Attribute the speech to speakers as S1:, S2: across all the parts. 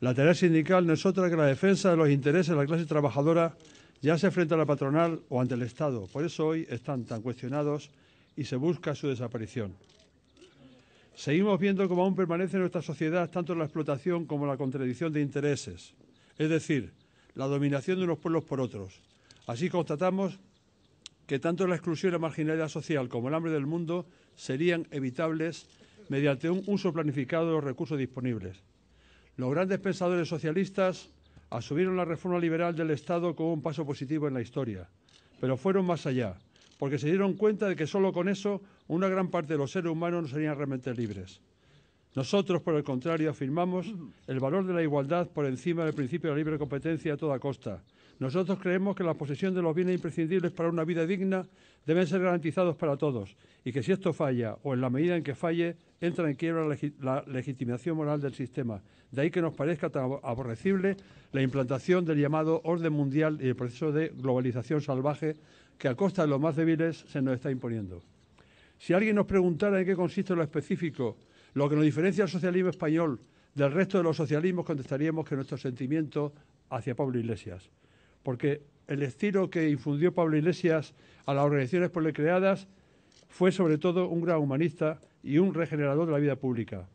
S1: La tarea sindical no es otra que la defensa de los intereses de la clase trabajadora, ya sea frente a la patronal o ante el Estado. Por eso hoy están tan cuestionados y se busca su desaparición. Seguimos viendo cómo aún permanece en nuestra sociedad tanto la explotación como la contradicción de intereses, es decir, la dominación de unos pueblos por otros. Así constatamos que tanto la exclusión y la marginalidad social como el hambre del mundo serían evitables mediante un uso planificado de los recursos disponibles. Los grandes pensadores socialistas asumieron la reforma liberal del Estado como un paso positivo en la historia, pero fueron más allá, porque se dieron cuenta de que solo con eso una gran parte de los seres humanos no serían realmente libres. Nosotros, por el contrario, afirmamos el valor de la igualdad por encima del principio de la libre competencia a toda costa, nosotros creemos que la posesión de los bienes imprescindibles para una vida digna deben ser garantizados para todos y que si esto falla o en la medida en que falle, entra en quiebra la legitimación moral del sistema. De ahí que nos parezca tan aborrecible la implantación del llamado orden mundial y el proceso de globalización salvaje que a costa de los más débiles se nos está imponiendo. Si alguien nos preguntara en qué consiste lo específico, lo que nos diferencia al socialismo español del resto de los socialismos, contestaríamos que nuestro sentimiento hacia Pablo Iglesias porque el estilo que infundió Pablo Iglesias a las organizaciones por creadas fue sobre todo un gran humanista y un regenerador de la vida pública.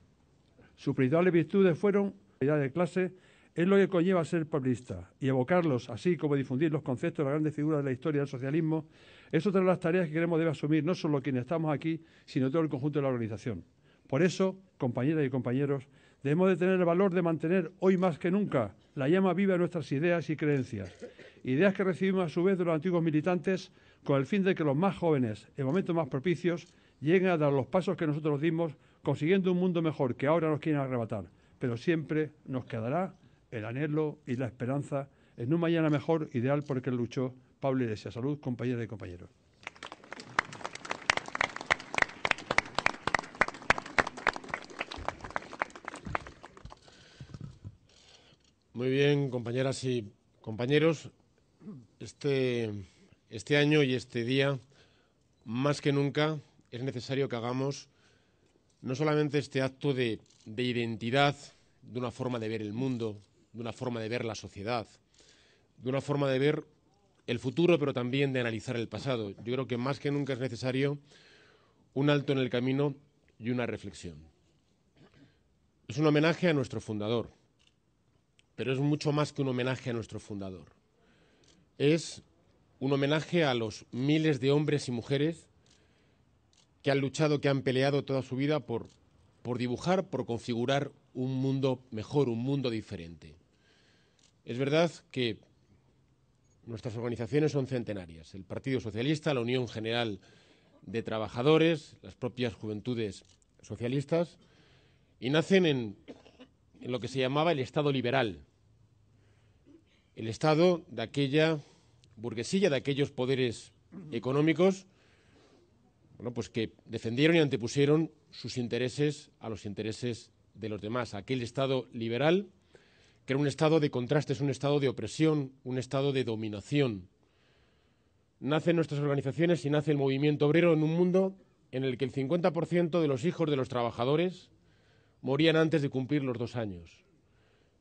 S1: Sus principales virtudes fueron la de clase, es lo que conlleva ser pablista y evocarlos, así como difundir los conceptos de las grandes figuras de la historia del socialismo, es otra de las tareas que queremos debe asumir no solo quienes estamos aquí, sino todo el conjunto de la organización. Por eso, compañeras y compañeros, Debemos de tener el valor de mantener hoy más que nunca la llama viva de nuestras ideas y creencias, ideas que recibimos a su vez de los antiguos militantes con el fin de que los más jóvenes, en momentos más propicios, lleguen a dar los pasos que nosotros dimos, consiguiendo un mundo mejor que ahora nos quieren arrebatar. Pero siempre nos quedará el anhelo y la esperanza en un mañana mejor, ideal por el que luchó Pablo Iglesias. Salud, compañeras y compañeros.
S2: Muy bien, compañeras y compañeros. Este, este, año y este día, más que nunca, es necesario que hagamos no solamente este acto de identidad, de una forma de ver el mundo, de una forma de ver la sociedad, de una forma de ver el futuro, pero también de analizar el pasado. Yo creo que más que nunca es necesario un alto en el camino y una reflexión. Es un homenaje a nuestro fundador, pero es mucho más que un homenaje a nuestro fundador. Es un homenaje a los miles de hombres y mujeres que han luchado, que han peleado toda su vida por, por dibujar, por configurar un mundo mejor, un mundo diferente. Es verdad que nuestras organizaciones son centenarias. El Partido Socialista, la Unión General de Trabajadores, las propias juventudes socialistas, y nacen en en lo que se llamaba el Estado liberal, el Estado de aquella burguesía, de aquellos poderes económicos, bueno, pues que defendieron y antepusieron sus intereses a los intereses de los demás. Aquel Estado liberal, que era un Estado de contrastes, un Estado de opresión, un Estado de dominación. Nacen nuestras organizaciones y nace el movimiento obrero en un mundo en el que el 50% de los hijos de los trabajadores morían antes de cumplir los dos años.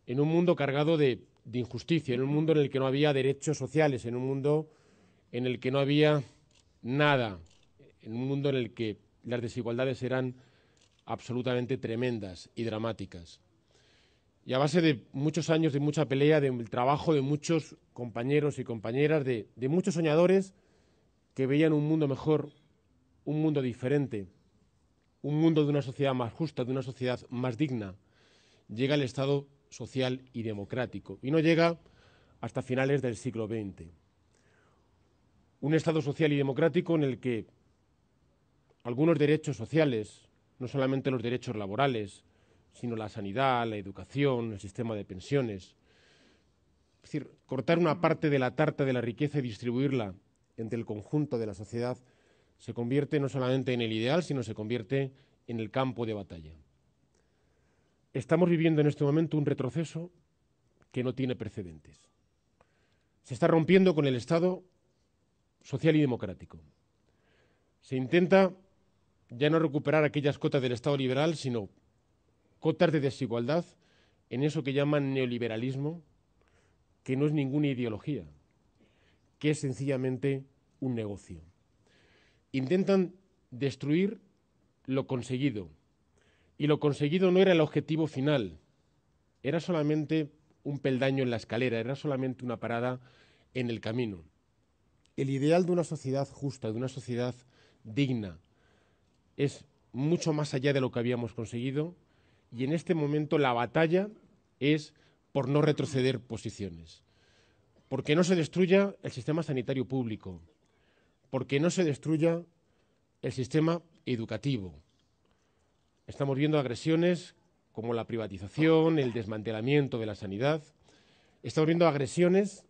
S2: En un mundo cargado de, injusticia, en un mundo en el que no había derechos sociales, en un mundo en el que no había nada, en un mundo en el que las desigualdades eran absolutamente tremendas y dramáticas. Y a base de muchos años de mucha pelea, del trabajo de muchos compañeros y compañeras, de muchos soñadores que veían un mundo mejor, un mundo diferente, un mundo de una sociedad más justa, de una sociedad más digna. Llega al Estado social y democrático y no llega hasta finales del siglo XX. Un Estado social y democrático en el que algunos derechos sociales, no solamente los derechos laborales, sino la sanidad, la educación, el sistema de pensiones. Es decir, cortar una parte de la tarta de la riqueza y distribuirla entre el conjunto de la sociedad se convierte no solamente en el ideal, sino se convierte en el campo de batalla. Estamos viviendo en este momento un retroceso que no tiene precedentes. Se está rompiendo con el Estado social y democrático. Se intenta ya no recuperar aquellas cotas del Estado liberal, sino cotas de desigualdad en eso que llaman neoliberalismo, que no es ninguna ideología, que es sencillamente un negocio intentan destruir lo conseguido. Y lo conseguido no era el objetivo final, era solamente un peldaño en la escalera, era solamente una parada en el camino. El ideal de una sociedad justa, de una sociedad digna, es mucho más allá de lo que habíamos conseguido y en este momento la batalla es por no retroceder posiciones, porque no se destruya el sistema sanitario público, porque no se destruya el sistema educativo. Estamos viendo agresiones como la privatización, el desmantelamiento de la sanidad. Estamos viendo agresiones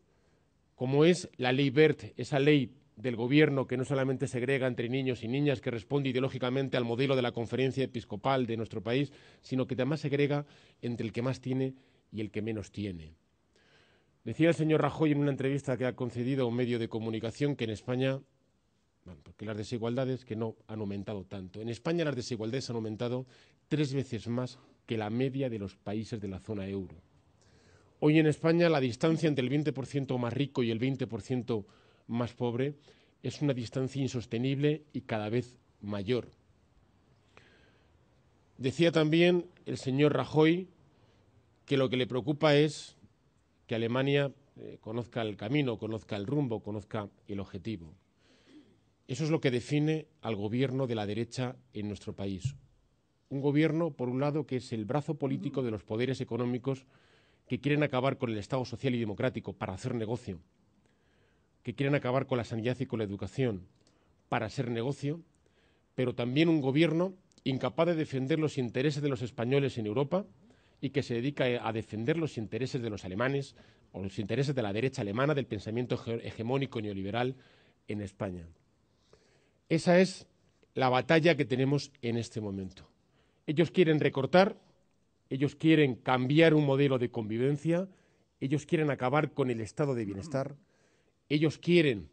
S2: como es la ley BERT, esa ley del gobierno que no solamente segrega entre niños y niñas, que responde ideológicamente al modelo de la conferencia episcopal de nuestro país, sino que además segrega entre el que más tiene y el que menos tiene. Decía el señor Rajoy en una entrevista que ha concedido a un medio de comunicación que en España porque las desigualdades que no han aumentado tanto. En España las desigualdades han aumentado tres veces más que la media de los países de la zona euro. Hoy en España la distancia entre el 20% más rico y el 20% más pobre es una distancia insostenible y cada vez mayor. Decía también el señor Rajoy que lo que le preocupa es que Alemania eh, conozca el camino, conozca el rumbo, conozca el objetivo. Eso es lo que define al gobierno de la derecha en nuestro país. Un gobierno, por un lado, que es el brazo político de los poderes económicos que quieren acabar con el Estado social y democrático para hacer negocio, que quieren acabar con la sanidad y con la educación para hacer negocio, pero también un gobierno incapaz de defender los intereses de los españoles en Europa y que se dedica a defender los intereses de los alemanes o los intereses de la derecha alemana del pensamiento hegemónico neoliberal en España. Esa es la batalla que tenemos en este momento. Ellos quieren recortar, ellos quieren cambiar un modelo de convivencia, ellos quieren acabar con el estado de bienestar, ellos quieren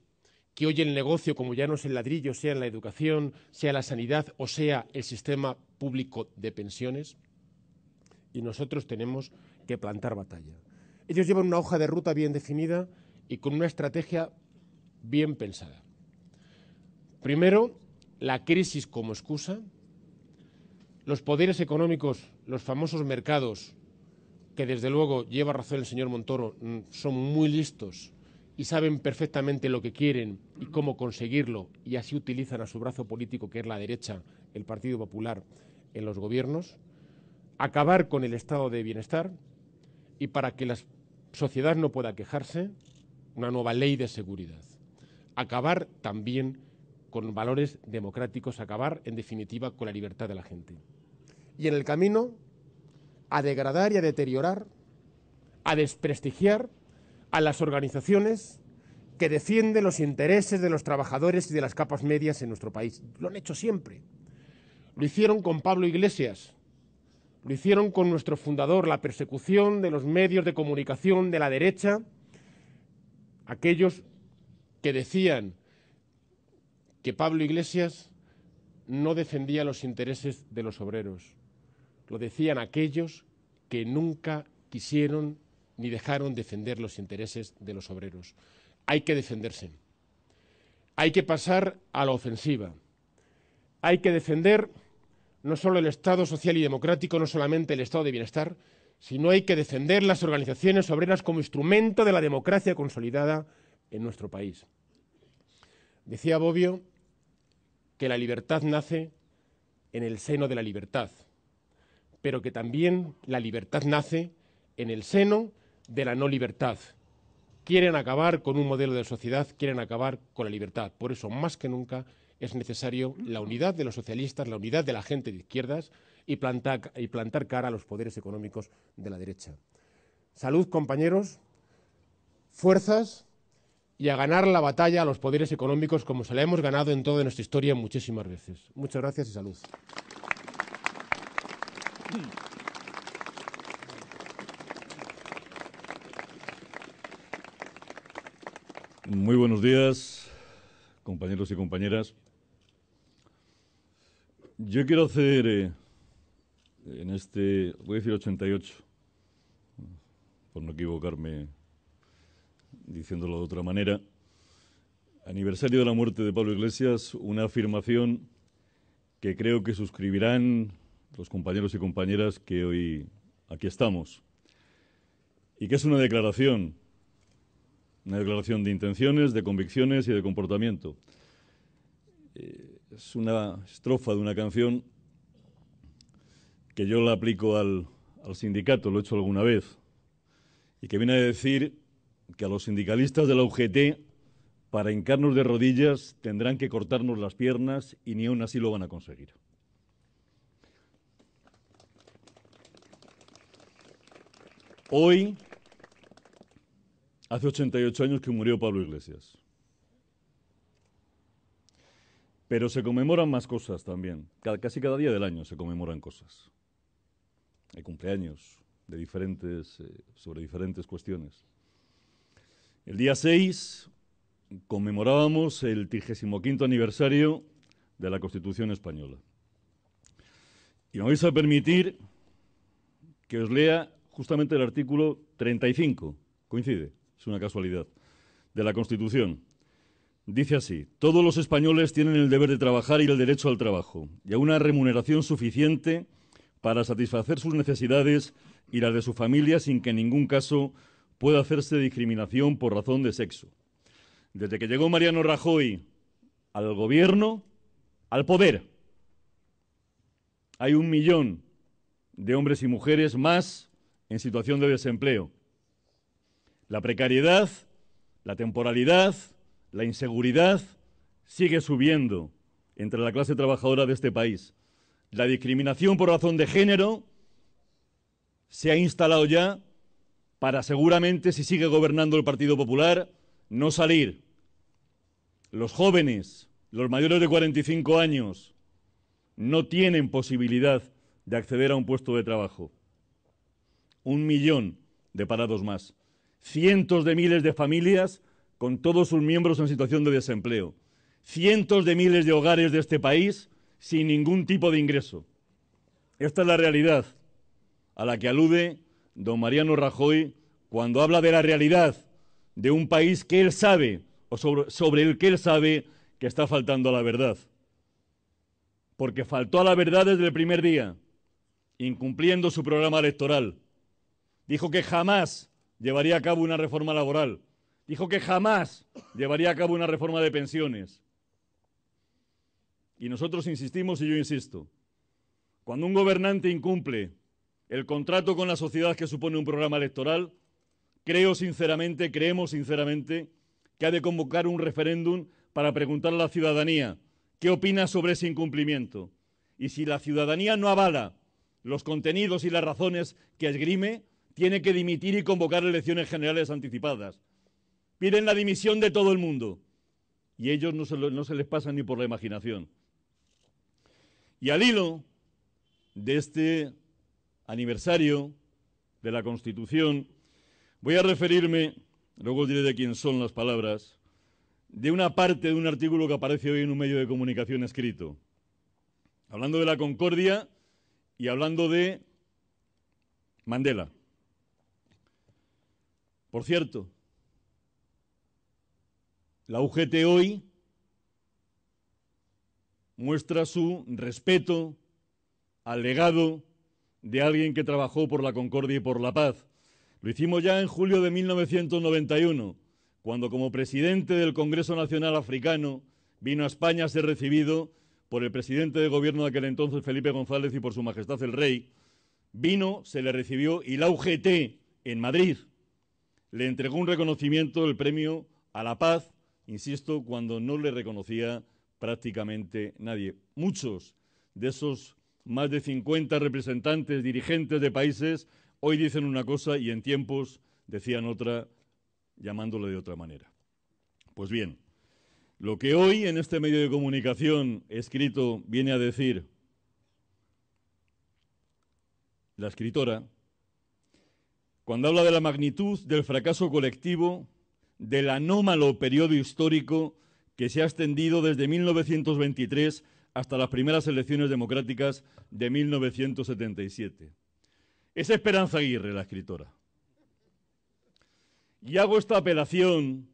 S2: que hoy el negocio, como ya no es el ladrillo, sea en la educación, sea la sanidad o sea el sistema público de pensiones, y nosotros tenemos que plantar batalla. Ellos llevan una hoja de ruta bien definida y con una estrategia bien pensada. Primero, la crisis como excusa, los poderes económicos, los famosos mercados, que desde luego lleva razón el señor Montoro, mm, son muy listos y saben perfectamente lo que quieren y cómo conseguirlo, y así utilizan a su brazo político, que es la derecha, el Partido Popular, en los gobiernos, acabar con el estado de bienestar y para que la sociedad no pueda quejarse, una nueva ley de seguridad. Acabar también con valores democráticos, acabar en definitiva con la libertad de la gente. Y en el camino a degradar y a deteriorar, a desprestigiar a las organizaciones que defienden los intereses de los trabajadores y de las capas medias en nuestro país. Lo han hecho siempre. Lo hicieron con Pablo Iglesias, lo hicieron con nuestro fundador, la persecución de los medios de comunicación de la derecha, aquellos que decían que Pablo Iglesias no defendía los intereses de los obreros. Lo decían aquellos que nunca quisieron ni dejaron defender los intereses de los obreros. Hay que defenderse. Hay que pasar a la ofensiva. Hay que defender no solo el Estado social y democrático, no solamente el Estado de bienestar, sino hay que defender las organizaciones obreras como instrumento de la democracia consolidada en nuestro país. Decía Bobbio que la libertad nace en el seno de la libertad, pero que también la libertad nace en el seno de la no libertad. Quieren acabar con un modelo de sociedad, quieren acabar con la libertad. Por eso, más que nunca, es necesario la unidad de los socialistas, la unidad de la gente de izquierdas y plantar, y plantar cara a los poderes económicos de la derecha. Salud, compañeros, fuerzas y a ganar la batalla a los poderes económicos como se la hemos ganado en toda nuestra historia muchísimas veces. Muchas gracias y salud.
S3: Muy buenos días, compañeros y compañeras. Yo quiero hacer eh, en este, voy a decir 88, por no equivocarme diciéndolo de otra manera, aniversario de la muerte de Pablo Iglesias, una afirmación que creo que suscribirán los compañeros y compañeras que hoy aquí estamos, y que es una declaración, una declaración de intenciones, de convicciones y de comportamiento. Eh, es una estrofa de una canción que yo la aplico al, al sindicato, lo he hecho alguna vez, y que viene a decir que a los sindicalistas de la UGT, para hincarnos de rodillas, tendrán que cortarnos las piernas y ni aún así lo van a conseguir. Hoy, hace 88 años que murió Pablo Iglesias. Pero se conmemoran más cosas también. casi cada día del año se conmemoran cosas. Hay cumpleaños de diferentes, eh, sobre diferentes cuestiones. El día 6 conmemorábamos el 35 aniversario de la Constitución Española. Y me vais a permitir que os lea justamente el artículo 35, coincide, es una casualidad, de la Constitución. Dice así, todos los españoles tienen el deber de trabajar y el derecho al trabajo, y a una remuneración suficiente para satisfacer sus necesidades y las de su familia sin que en ningún caso puede hacerse discriminación por razón de sexo. Desde que llegó Mariano Rajoy al gobierno, al poder, hay un millón de hombres y mujeres más en situación de desempleo. La precariedad, la temporalidad, la inseguridad sigue subiendo entre la clase trabajadora de este país. La discriminación por razón de género se ha instalado ya para seguramente, si sigue gobernando el Partido Popular, no salir. Los jóvenes, los mayores de 45 años, no tienen posibilidad de acceder a un puesto de trabajo. Un millón de parados más. Cientos de miles de familias con todos sus miembros en situación de desempleo. Cientos de miles de hogares de este país sin ningún tipo de ingreso. Esta es la realidad a la que alude don Mariano Rajoy cuando habla de la realidad de un país que él sabe, o sobre, el que él sabe que está faltando a la verdad. Porque faltó a la verdad desde el primer día, incumpliendo su programa electoral. Dijo que jamás llevaría a cabo una reforma laboral. Dijo que jamás llevaría a cabo una reforma de pensiones. Y nosotros insistimos y yo insisto, cuando un gobernante incumple el contrato con la sociedad que supone un programa electoral, creo sinceramente, creemos sinceramente, que ha de convocar un referéndum para preguntar a la ciudadanía qué opina sobre ese incumplimiento. Y si la ciudadanía no avala los contenidos y las razones que esgrime, tiene que dimitir y convocar elecciones generales anticipadas. Piden la dimisión de todo el mundo y ellos no se, no se les pasa ni por la imaginación. Y al hilo de este aniversario de la Constitución, voy a referirme, luego diré de quién son las palabras, de una parte de un artículo que aparece hoy en un medio de comunicación escrito, hablando de la concordia y hablando de Mandela. Por cierto, la UGT hoy muestra su respeto al legado de alguien que trabajó por la concordia y por la paz. Lo hicimos ya en julio de 1991, cuando como presidente del Congreso Nacional Africano vino a España a ser recibido por el presidente de gobierno de aquel entonces, Felipe González, y por su majestad el rey. Vino, se le recibió y la UGT en Madrid le entregó un reconocimiento, del premio a la paz, insisto, cuando no le reconocía prácticamente nadie. Muchos de esos más de 50 representantes, dirigentes de países, hoy dicen una cosa y en tiempos decían otra, llamándolo de otra manera. Pues bien, lo que hoy en este medio de comunicación escrito viene a decir la escritora, cuando habla de la magnitud del fracaso colectivo, del anómalo periodo histórico que se ha extendido desde 1923 hasta las primeras elecciones democráticas de 1977. Es Esperanza Aguirre la escritora. Y hago esta apelación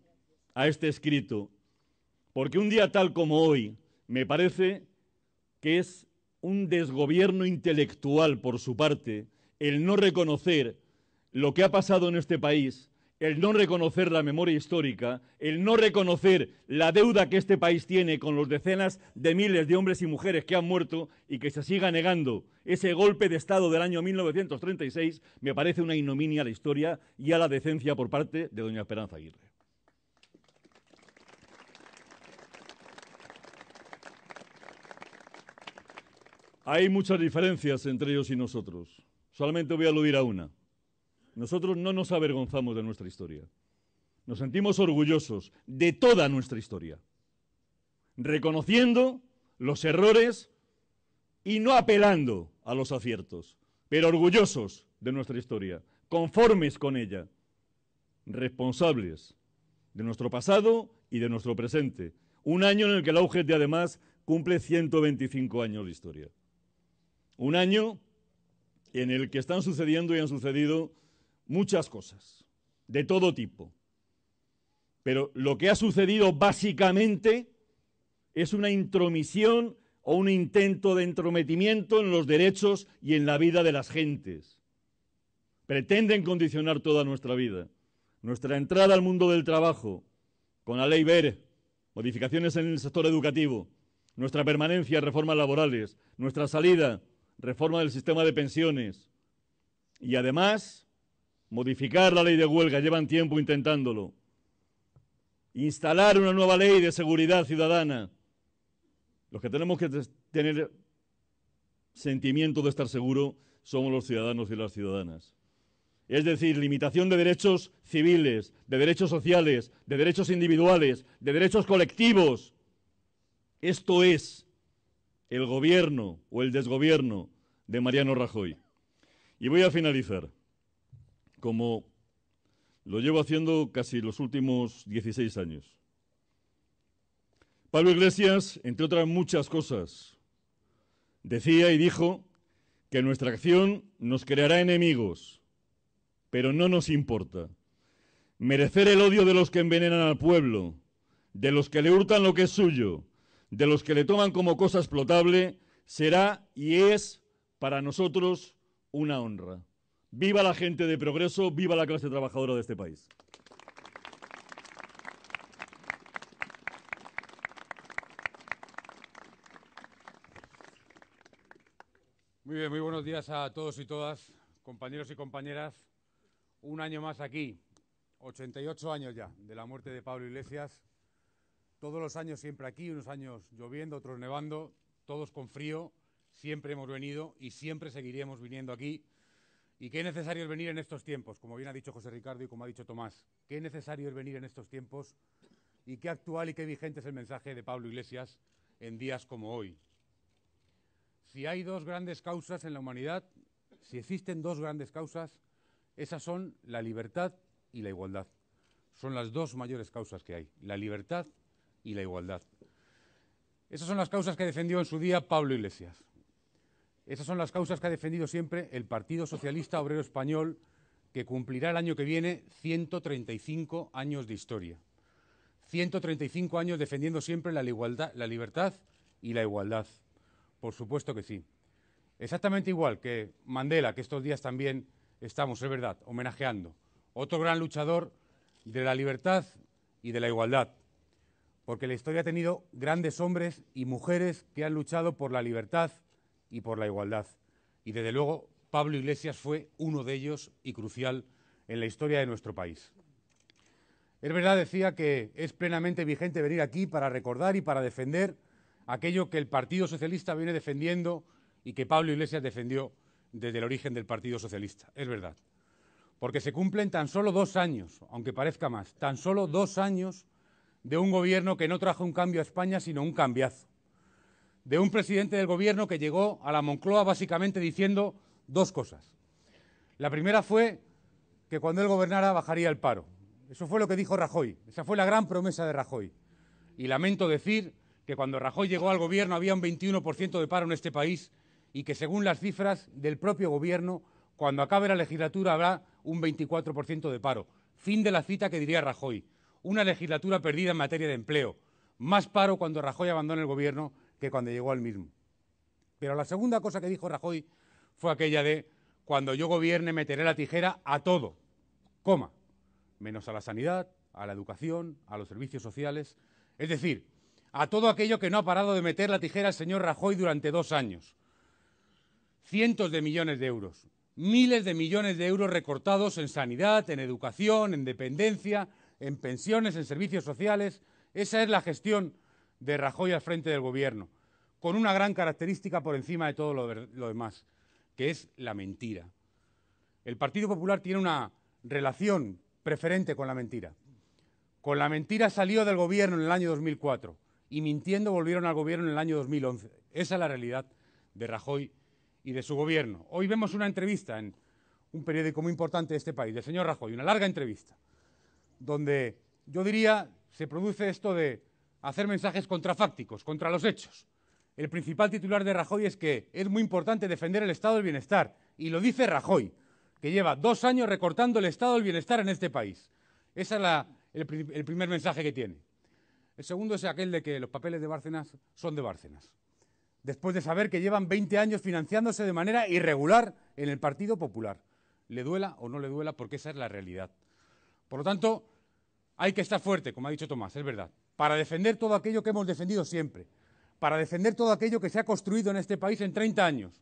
S3: a este escrito porque un día tal como hoy me parece que es un desgobierno intelectual por su parte el no reconocer lo que ha pasado en este país el no reconocer la memoria histórica, el no reconocer la deuda que este país tiene con los decenas de miles de hombres y mujeres que han muerto y que se siga negando ese golpe de Estado del año 1936, me parece una ignominia a la historia y a la decencia por parte de doña Esperanza Aguirre. Hay muchas diferencias entre ellos y nosotros. Solamente voy a aludir a una. Nosotros no nos avergonzamos de nuestra historia. Nos sentimos orgullosos de toda nuestra historia, reconociendo los errores y no apelando a los aciertos, pero orgullosos de nuestra historia, conformes con ella, responsables de nuestro pasado y de nuestro presente. Un año en el que la de además cumple 125 años de historia. Un año en el que están sucediendo y han sucedido muchas cosas, de todo tipo. Pero lo que ha sucedido básicamente es una intromisión o un intento de entrometimiento en los derechos y en la vida de las gentes. Pretenden condicionar toda nuestra vida. Nuestra entrada al mundo del trabajo, con la ley BER, modificaciones en el sector educativo, nuestra permanencia, reformas laborales, nuestra salida, reforma del sistema de pensiones. Y además, modificar la ley de huelga, llevan tiempo intentándolo, instalar una nueva ley de seguridad ciudadana. Los que tenemos que tener sentimiento de estar seguro somos los ciudadanos y las ciudadanas. Es decir, limitación de derechos civiles, de derechos sociales, de derechos individuales, de derechos colectivos. Esto es el gobierno o el desgobierno de Mariano Rajoy. Y voy a finalizar como lo llevo haciendo casi los últimos 16 años. Pablo Iglesias, entre otras muchas cosas, decía y dijo que nuestra acción nos creará enemigos, pero no nos importa. Merecer el odio de los que envenenan al pueblo, de los que le hurtan lo que es suyo, de los que le toman como cosa explotable, será y es para nosotros una honra. Viva la gente de progreso, viva la clase trabajadora de este país.
S4: Muy bien, muy buenos días a todos y todas, compañeros y compañeras. Un año más aquí, 88 años ya de la muerte de Pablo Iglesias. Todos los años siempre aquí, unos años lloviendo, otros nevando, todos con frío. Siempre hemos venido y siempre seguiríamos viniendo aquí y qué necesario es venir en estos tiempos, como bien ha dicho José Ricardo y como ha dicho Tomás, qué necesario es venir en estos tiempos y qué actual y qué vigente es el mensaje de Pablo Iglesias en días como hoy. Si hay dos grandes causas en la humanidad, si existen dos grandes causas, esas son la libertad y la igualdad. Son las dos mayores causas que hay, la libertad y la igualdad. Esas son las causas que defendió en su día Pablo Iglesias. Esas son las causas que ha defendido siempre el Partido Socialista Obrero Español, que cumplirá el año que viene 135 años de historia. 135 años defendiendo siempre la, igualdad, la libertad y la igualdad. Por supuesto que sí. Exactamente igual que Mandela, que estos días también estamos, es verdad, homenajeando. Otro gran luchador de la libertad y de la igualdad. Porque la historia ha tenido grandes hombres y mujeres que han luchado por la libertad y por la igualdad. Y desde luego, Pablo Iglesias fue uno de ellos y crucial en la historia de nuestro país. Es verdad, decía, que es plenamente vigente venir aquí para recordar y para defender aquello que el Partido Socialista viene defendiendo y que Pablo Iglesias defendió desde el origen del Partido Socialista. Es verdad. Porque se cumplen tan solo dos años, aunque parezca más, tan solo dos años de un gobierno que no trajo un cambio a España, sino un cambiazo de un presidente del gobierno que llegó a la Moncloa básicamente diciendo dos cosas. La primera fue que cuando él gobernara bajaría el paro. Eso fue lo que dijo Rajoy. Esa fue la gran promesa de Rajoy. Y lamento decir que cuando Rajoy llegó al gobierno había un 21% de paro en este país y que según las cifras del propio gobierno, cuando acabe la legislatura habrá un 24% de paro. Fin de la cita que diría Rajoy. Una legislatura perdida en materia de empleo. Más paro cuando Rajoy abandone el gobierno que cuando llegó al mismo. Pero la segunda cosa que dijo Rajoy fue aquella de, cuando yo gobierne meteré la tijera a todo, coma, menos a la sanidad, a la educación, a los servicios sociales, es decir, a todo aquello que no ha parado de meter la tijera el señor Rajoy durante dos años. Cientos de millones de euros, miles de millones de euros recortados en sanidad, en educación, en dependencia, en pensiones, en servicios sociales. Esa es la gestión de Rajoy al frente del gobierno, con una gran característica por encima de todo lo, demás, que es la mentira. El Partido Popular tiene una relación preferente con la mentira. Con la mentira salió del gobierno en el año 2004 y mintiendo volvieron al gobierno en el año 2011. Esa es la realidad de Rajoy y de su gobierno. Hoy vemos una entrevista en un periódico muy importante de este país, del señor Rajoy, una larga entrevista, donde yo diría se produce esto de hacer mensajes contrafácticos, contra los hechos. El principal titular de Rajoy es que es muy importante defender el estado del bienestar. Y lo dice Rajoy, que lleva dos años recortando el estado del bienestar en este país. Ese es el, el, primer mensaje que tiene. El segundo es aquel de que los papeles de Bárcenas son de Bárcenas. Después de saber que llevan 20 años financiándose de manera irregular en el Partido Popular. Le duela o no le duela, porque esa es la realidad. Por lo tanto, hay que estar fuerte, como ha dicho Tomás, es verdad para defender todo aquello que hemos defendido siempre, para defender todo aquello que se ha construido en este país en 30 años,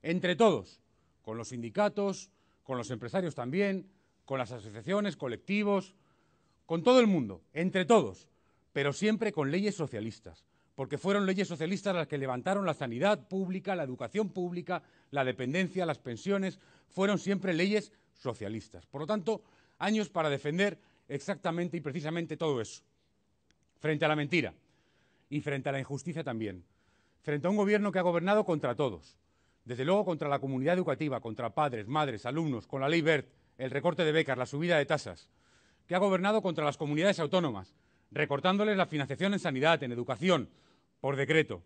S4: entre todos, con los sindicatos, con los empresarios también, con las asociaciones, colectivos, con todo el mundo, entre todos, pero siempre con leyes socialistas, porque fueron leyes socialistas las que levantaron la sanidad pública, la educación pública, la dependencia, las pensiones, fueron siempre leyes socialistas. Por lo tanto, años para defender exactamente y precisamente todo eso frente a la mentira y frente a la injusticia también, frente a un gobierno que ha gobernado contra todos, desde luego contra la comunidad educativa, contra padres, madres, alumnos, con la ley BERT, el recorte de becas, la subida de tasas, que ha gobernado contra las comunidades autónomas, recortándoles la financiación en sanidad, en educación, por decreto,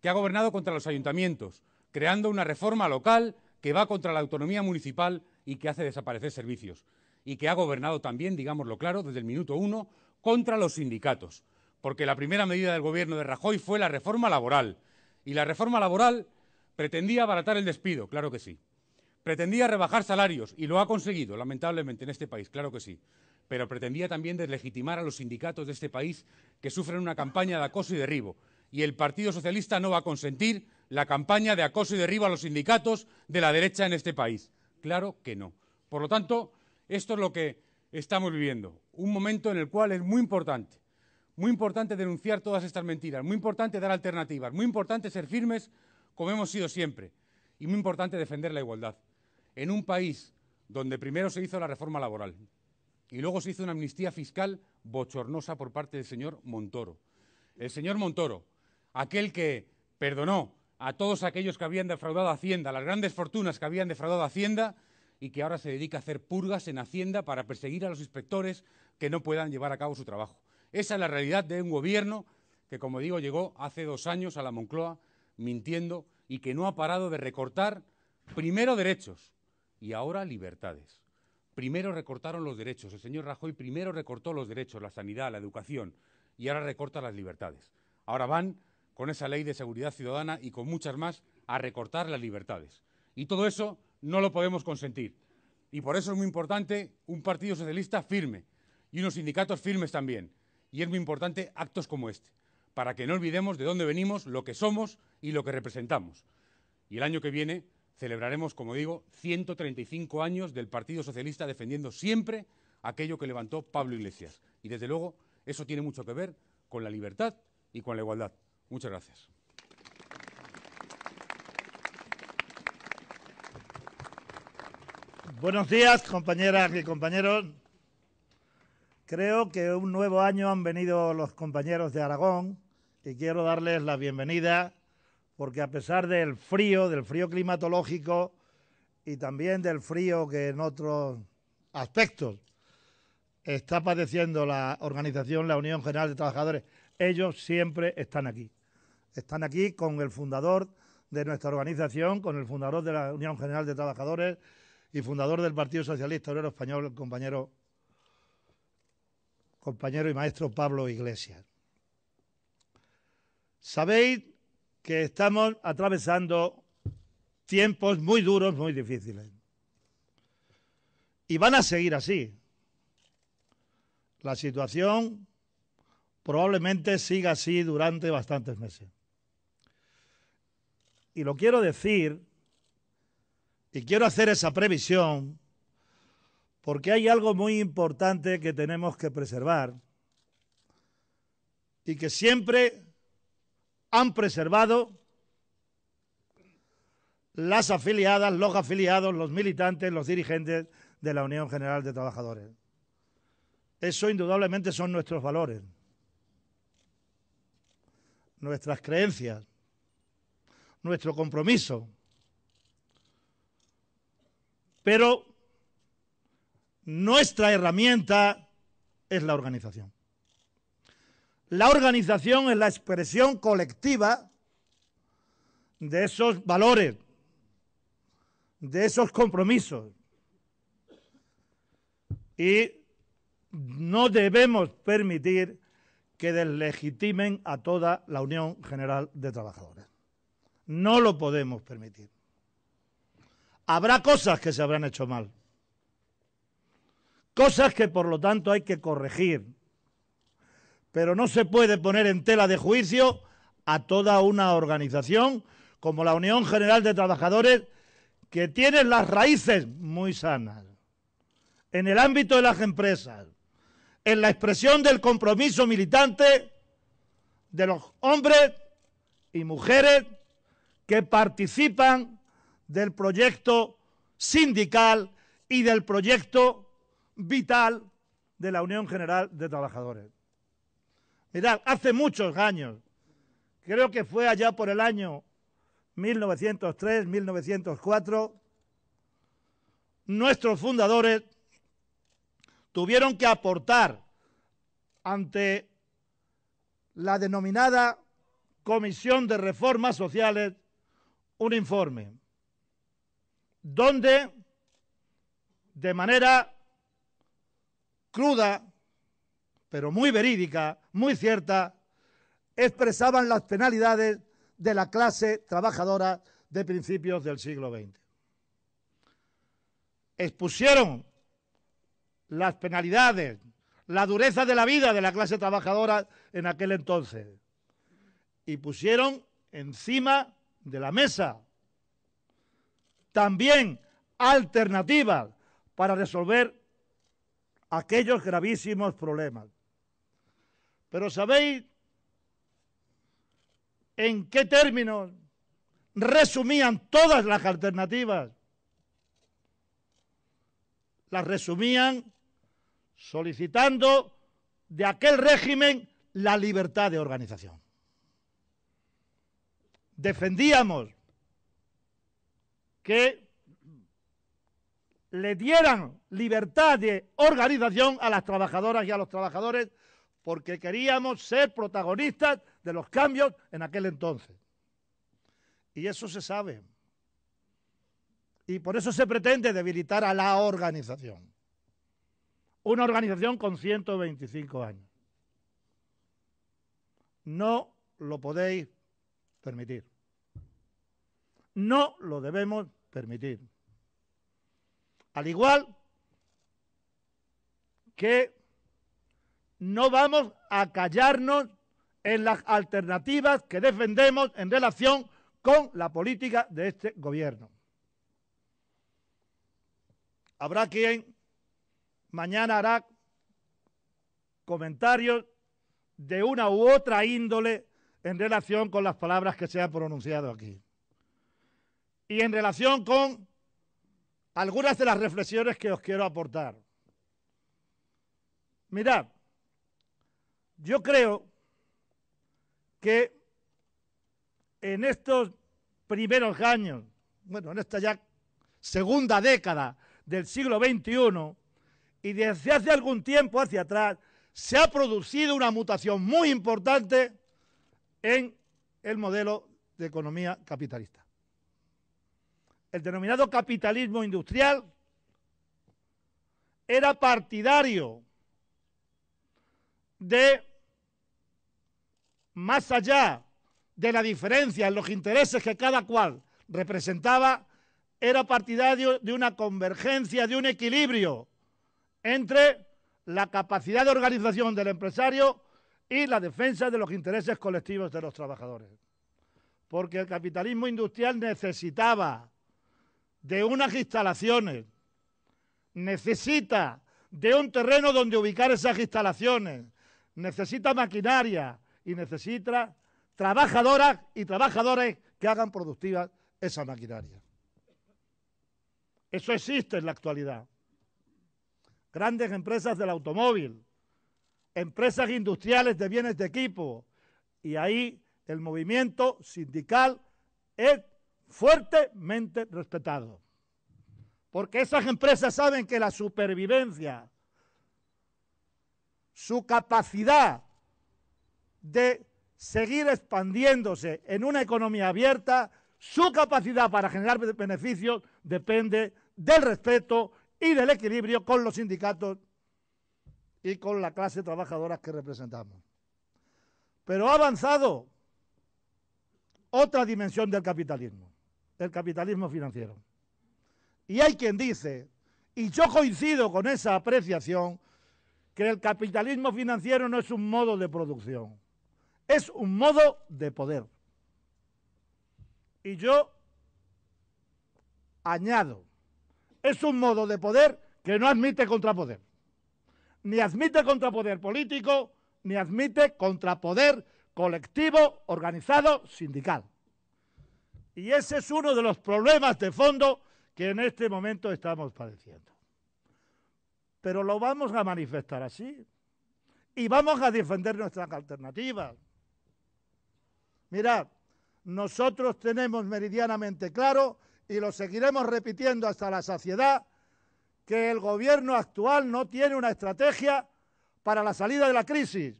S4: que ha gobernado contra los ayuntamientos, creando una reforma local que va contra la autonomía municipal y que hace desaparecer servicios, y que ha gobernado también, digámoslo claro, desde el minuto uno, contra los sindicatos, porque la primera medida del gobierno de Rajoy fue la reforma laboral. Y la reforma laboral pretendía abaratar el despido, claro que sí. Pretendía rebajar salarios y lo ha conseguido, lamentablemente, en este país, claro que sí. Pero pretendía también deslegitimar a los sindicatos de este país que sufren una campaña de acoso y derribo. Y el Partido Socialista no va a consentir la campaña de acoso y derribo a los sindicatos de la derecha en este país. Claro que no. Por lo tanto, esto es lo que estamos viviendo. Un momento en el cual es muy importante muy importante denunciar todas estas mentiras, muy importante dar alternativas, muy importante ser firmes como hemos sido siempre y muy importante defender la igualdad. En un país donde primero se hizo la reforma laboral y luego se hizo una amnistía fiscal bochornosa por parte del señor Montoro. El señor Montoro, aquel que perdonó a todos aquellos que habían defraudado a Hacienda, las grandes fortunas que habían defraudado Hacienda y que ahora se dedica a hacer purgas en Hacienda para perseguir a los inspectores que no puedan llevar a cabo su trabajo. Esa es la realidad de un gobierno que, como digo, llegó hace dos años a la Moncloa mintiendo y que no ha parado de recortar primero derechos y ahora libertades. Primero recortaron los derechos, el señor Rajoy primero recortó los derechos, la sanidad, la educación, y ahora recorta las libertades. Ahora van con esa ley de seguridad ciudadana y con muchas más a recortar las libertades. Y todo eso no lo podemos consentir. Y por eso es muy importante un Partido Socialista firme y unos sindicatos firmes también. Y es muy importante actos como este, para que no olvidemos de dónde venimos, lo que somos y lo que representamos. Y el año que viene celebraremos, como digo, 135 años del Partido Socialista defendiendo siempre aquello que levantó Pablo Iglesias. Y desde luego, eso tiene mucho que ver con la libertad y con la igualdad. Muchas gracias.
S5: Buenos días, compañeras y compañeros. Creo que un nuevo año han venido los compañeros de Aragón y quiero darles la bienvenida porque a pesar del frío, del frío climatológico y también del frío que en otros aspectos está padeciendo la organización, la Unión General de Trabajadores, ellos siempre están aquí. Están aquí con el fundador de nuestra organización, con el fundador de la Unión General de Trabajadores y fundador del Partido Socialista Obrero Español, el compañero compañero y maestro Pablo Iglesias. Sabéis que estamos atravesando tiempos muy duros, muy difíciles. Y van a seguir así. La situación probablemente siga así durante bastantes meses. Y lo quiero decir, y quiero hacer esa previsión, porque hay algo muy importante que tenemos que preservar y que siempre han preservado las afiliadas, los afiliados, los militantes, los dirigentes de la Unión General de Trabajadores. Eso indudablemente son nuestros valores, nuestras creencias, nuestro compromiso. Pero nuestra herramienta es la organización. La organización es la expresión colectiva de esos valores, de esos compromisos. Y no debemos permitir que deslegitimen a toda la Unión General de Trabajadores. No lo podemos permitir. Habrá cosas que se habrán hecho mal. Cosas que por lo tanto hay que corregir. Pero no se puede poner en tela de juicio a toda una organización como la Unión General de Trabajadores que tiene las raíces muy sanas en el ámbito de las empresas, en la expresión del compromiso militante de los hombres y mujeres que participan del proyecto sindical y del proyecto vital de la Unión General de Trabajadores. Mirad, hace muchos años, creo que fue allá por el año 1903, 1904, nuestros fundadores tuvieron que aportar ante la denominada Comisión de Reformas Sociales un informe, donde de manera cruda, pero muy verídica, muy cierta, expresaban las penalidades de la clase trabajadora de principios del siglo XX. Expusieron las penalidades, la dureza de la vida de la clase trabajadora en aquel entonces y pusieron encima de la mesa también alternativas para resolver aquellos gravísimos problemas. Pero ¿sabéis en qué términos resumían todas las alternativas? Las resumían solicitando de aquel régimen la libertad de organización. Defendíamos que le dieran libertad de organización a las trabajadoras y a los trabajadores porque queríamos ser protagonistas de los cambios en aquel entonces. Y eso se sabe. Y por eso se pretende debilitar a la organización. Una organización con 125 años. No lo podéis permitir. No lo debemos permitir. Al igual que no vamos a callarnos en las alternativas que defendemos en relación con la política de este gobierno. Habrá quien mañana hará comentarios de una u otra índole en relación con las palabras que se han pronunciado aquí. Y en relación con algunas de las reflexiones que os quiero aportar. Mirad, yo creo que en estos primeros años, bueno, en esta ya segunda década del siglo XXI, y desde hace algún tiempo hacia atrás, se ha producido una mutación muy importante en el modelo de economía capitalista el denominado capitalismo industrial, era partidario de, más allá de la diferencia en los intereses que cada cual representaba, era partidario de una convergencia, de un equilibrio entre la capacidad de organización del empresario y la defensa de los intereses colectivos de los trabajadores. Porque el capitalismo industrial necesitaba de unas instalaciones, necesita de un terreno donde ubicar esas instalaciones, necesita maquinaria y necesita trabajadoras y trabajadores que hagan productiva esa maquinaria. Eso existe en la actualidad. Grandes empresas del automóvil, empresas industriales de bienes de equipo, y ahí el movimiento sindical es fuertemente respetado. Porque esas empresas saben que la supervivencia, su capacidad de seguir expandiéndose en una economía abierta, su capacidad para generar beneficios depende del respeto y del equilibrio con los sindicatos y con la clase trabajadora que representamos. Pero ha avanzado otra dimensión del capitalismo el capitalismo financiero. Y hay quien dice, y yo coincido con esa apreciación, que el capitalismo financiero no es un modo de producción, es un modo de poder. Y yo añado, es un modo de poder que no admite contrapoder. Ni admite contrapoder político, ni admite contrapoder colectivo, organizado, sindical. Y ese es uno de los problemas de fondo que en este momento estamos padeciendo. Pero lo vamos a manifestar así. Y vamos a defender nuestras alternativas. Mirad, nosotros tenemos meridianamente claro, y lo seguiremos repitiendo hasta la saciedad, que el gobierno actual no tiene una estrategia para la salida de la crisis.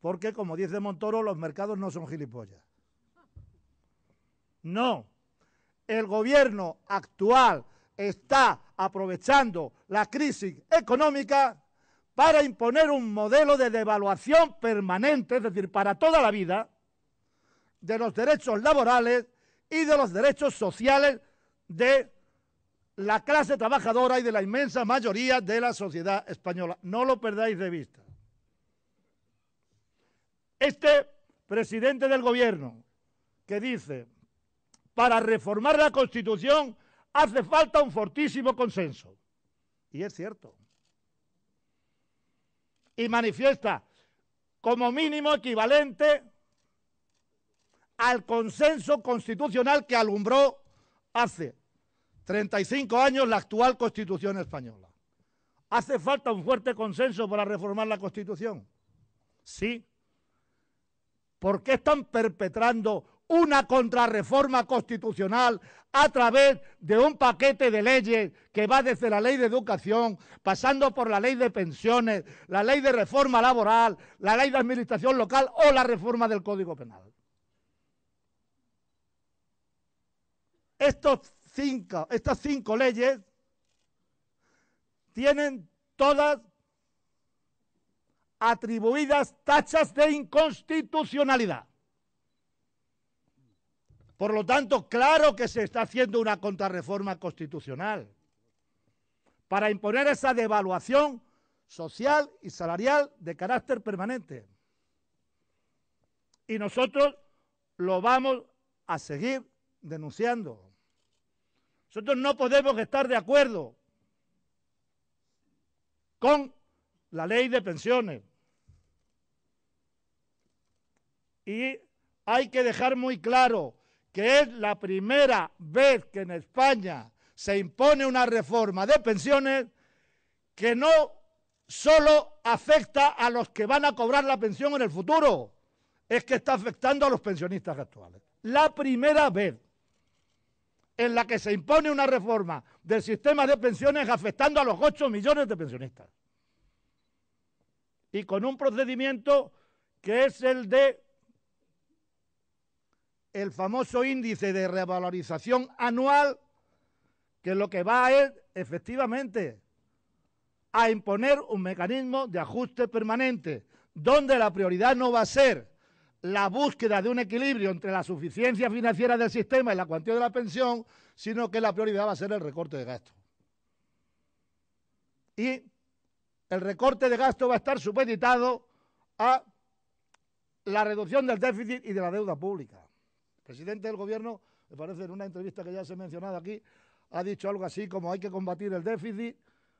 S5: Porque, como dice Montoro, los mercados no son gilipollas. No. El gobierno actual está aprovechando la crisis económica para imponer un modelo de devaluación permanente, es decir, para toda la vida, de los derechos laborales y de los derechos sociales de la clase trabajadora y de la inmensa mayoría de la sociedad española. No lo perdáis de vista este presidente del gobierno que dice, para reformar la Constitución hace falta un fortísimo consenso. Y es cierto. Y manifiesta como mínimo equivalente al consenso constitucional que alumbró hace 35 años la actual Constitución española. ¿Hace falta un fuerte consenso para reformar la Constitución? Sí. ¿Por qué están perpetrando una contrarreforma constitucional a través de un paquete de leyes que va desde la ley de educación, pasando por la ley de pensiones, la ley de reforma laboral, la ley de administración local o la reforma del Código Penal. estas cinco leyes tienen todas atribuidas tachas de inconstitucionalidad. Por lo tanto, claro que se está haciendo una contrarreforma constitucional para imponer esa devaluación social y salarial de carácter permanente. Y nosotros lo vamos a seguir denunciando. Nosotros no podemos estar de acuerdo con la ley de pensiones. Y hay que dejar muy claro que es la primera vez que en España se impone una reforma de pensiones que no solo afecta a los que van a cobrar la pensión en el futuro, es que está afectando a los pensionistas actuales. La primera vez en la que se impone una reforma del sistema de pensiones afectando a los 8 millones de pensionistas y con un procedimiento que es el de el famoso índice de revalorización anual, que lo que va es, efectivamente, a imponer un mecanismo de ajuste permanente, donde la prioridad no va a ser la búsqueda de un equilibrio entre la suficiencia financiera del sistema y la cuantía de la pensión, sino que la prioridad va a ser el recorte de gastos. Y el recorte de gasto va a estar supeditado a la reducción del déficit y de la deuda pública. El presidente del Gobierno, me parece, en una entrevista que ya se ha mencionado aquí, ha dicho algo así como hay que combatir el déficit,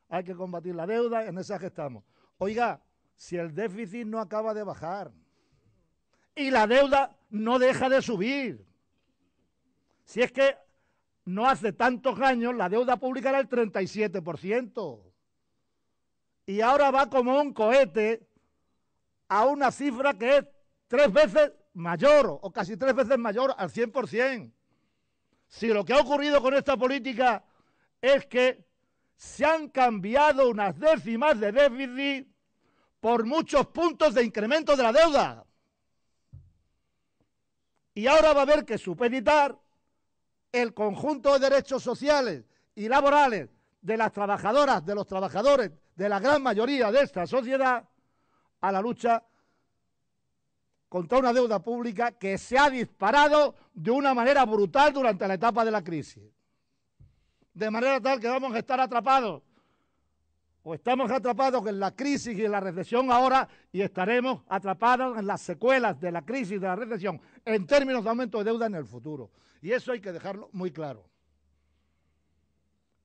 S5: hay que combatir la deuda, en esa que estamos. Oiga, si el déficit no acaba de bajar y la deuda no deja de subir, si es que no hace tantos años la deuda pública era el 37% y ahora va como un cohete a una cifra que es tres veces mayor o casi tres veces mayor al 100%. Si lo que ha ocurrido con esta política es que se han cambiado unas décimas de déficit por muchos puntos de incremento de la deuda. Y ahora va a haber que supeditar el conjunto de derechos sociales y laborales de las trabajadoras, de los trabajadores, de la gran mayoría de esta sociedad, a la lucha contra una deuda pública que se ha disparado de una manera brutal durante la etapa de la crisis. De manera tal que vamos a estar atrapados, o estamos atrapados en la crisis y en la recesión ahora, y estaremos atrapados en las secuelas de la crisis y de la recesión en términos de aumento de deuda en el futuro. Y eso hay que dejarlo muy claro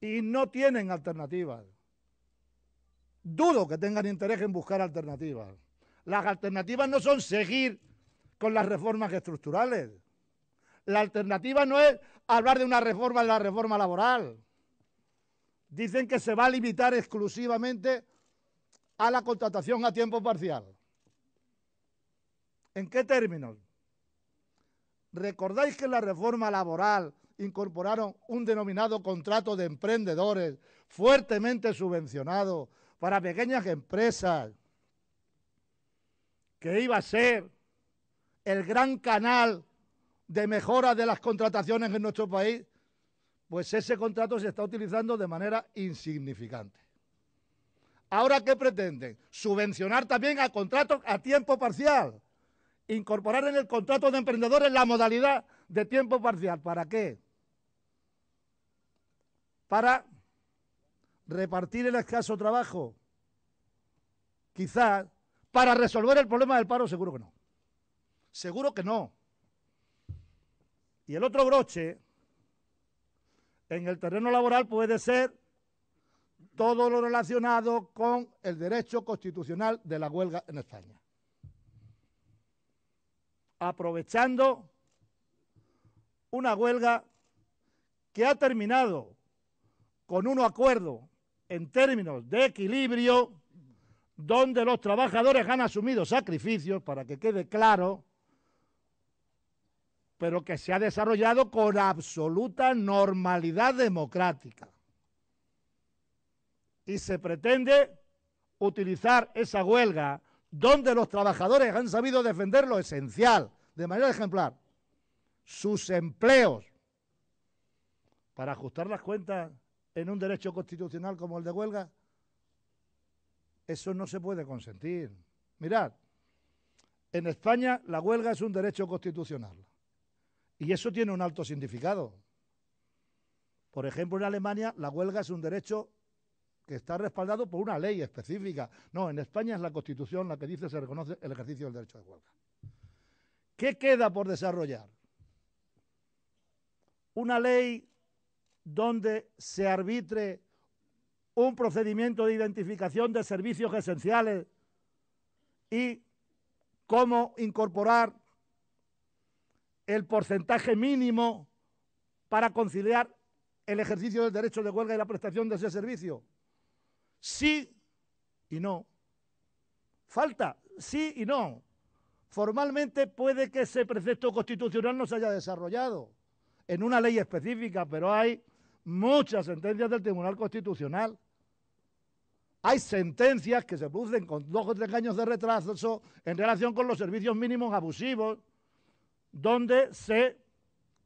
S5: y no tienen alternativas. Dudo que tengan interés en buscar alternativas. Las alternativas no son seguir con las reformas estructurales. La alternativa no es hablar de una reforma en la reforma laboral. Dicen que se va a limitar exclusivamente a la contratación a tiempo parcial. ¿En qué términos? Recordáis que en la reforma laboral incorporaron un denominado contrato de emprendedores fuertemente subvencionado para pequeñas empresas, que iba a ser el gran canal de mejora de las contrataciones en nuestro país, pues ese contrato se está utilizando de manera insignificante. Ahora, ¿qué pretenden? Subvencionar también a contratos a tiempo parcial incorporar en el contrato de emprendedores la modalidad de tiempo parcial. ¿Para qué? Para repartir el escaso trabajo. Quizás para resolver el problema del paro, seguro que no. Seguro que no. Y el otro broche en el terreno laboral puede ser todo lo relacionado con el derecho constitucional de la huelga en España aprovechando una huelga que ha terminado con un acuerdo en términos de equilibrio, donde los trabajadores han asumido sacrificios, para que quede claro, pero que se ha desarrollado con absoluta normalidad democrática. Y se pretende utilizar esa huelga donde los trabajadores han sabido defender lo esencial, de manera ejemplar, sus empleos, para ajustar las cuentas en un derecho constitucional como el de huelga, eso no se puede consentir. Mirad, en España la huelga es un derecho constitucional y eso tiene un alto significado. Por ejemplo, en Alemania la huelga es un derecho que está respaldado por una ley específica. No, en España es la Constitución la que dice se reconoce el ejercicio del derecho de huelga. ¿Qué queda por desarrollar? Una ley donde se arbitre un procedimiento de identificación de servicios esenciales y cómo incorporar el porcentaje mínimo para conciliar el ejercicio del derecho de huelga y la prestación de ese servicio sí y no. Falta sí y no. Formalmente puede que ese precepto constitucional no se haya desarrollado en una ley específica, pero hay muchas sentencias del Tribunal Constitucional. Hay sentencias que se producen con dos o tres años de retraso en relación con los servicios mínimos abusivos, donde se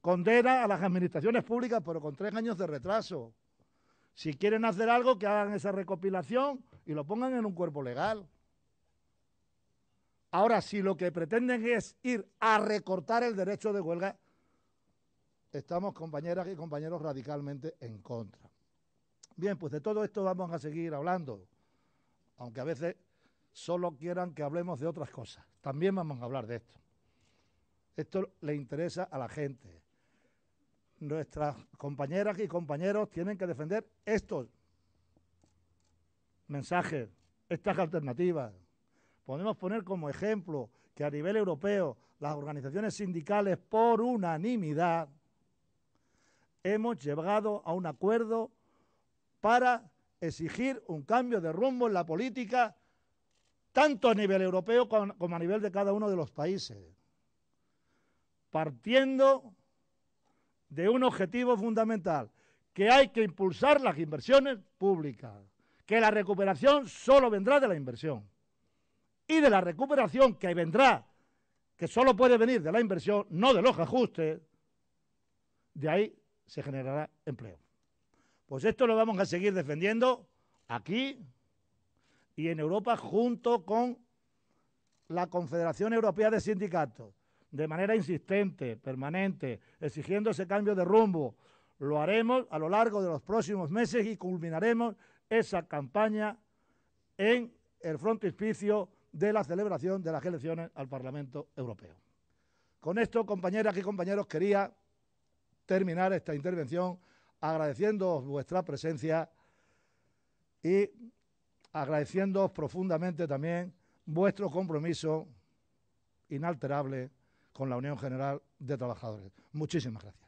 S5: condena a las administraciones públicas, pero con tres años de retraso. Si quieren hacer algo, que hagan esa recopilación y lo pongan en un cuerpo legal. Ahora, si lo que pretenden es ir a recortar el derecho de huelga, estamos, compañeras y compañeros, radicalmente en contra. Bien, pues de todo esto vamos a seguir hablando, aunque a veces solo quieran que hablemos de otras cosas. También vamos a hablar de esto. Esto le interesa a la gente nuestras compañeras y compañeros tienen que defender estos mensajes, estas alternativas. Podemos poner como ejemplo que a nivel europeo las organizaciones sindicales por unanimidad hemos llegado a un acuerdo para exigir un cambio de rumbo en la política tanto a nivel europeo como a nivel de cada uno de los países, partiendo de un objetivo fundamental, que hay que impulsar las inversiones públicas, que la recuperación solo vendrá de la inversión. Y de la recuperación que vendrá, que solo puede venir de la inversión, no de los ajustes, de ahí se generará empleo. Pues esto lo vamos a seguir defendiendo aquí y en Europa junto con la Confederación Europea de Sindicatos, de manera insistente, permanente, exigiendo ese cambio de rumbo. Lo haremos a lo largo de los próximos meses y culminaremos esa campaña en el frontispicio de la celebración de las elecciones al Parlamento Europeo. Con esto, compañeras y compañeros, quería terminar esta intervención agradeciendo vuestra presencia y agradeciendo profundamente también vuestro compromiso inalterable con la Unión General de Trabajadores. Muchísimas gracias.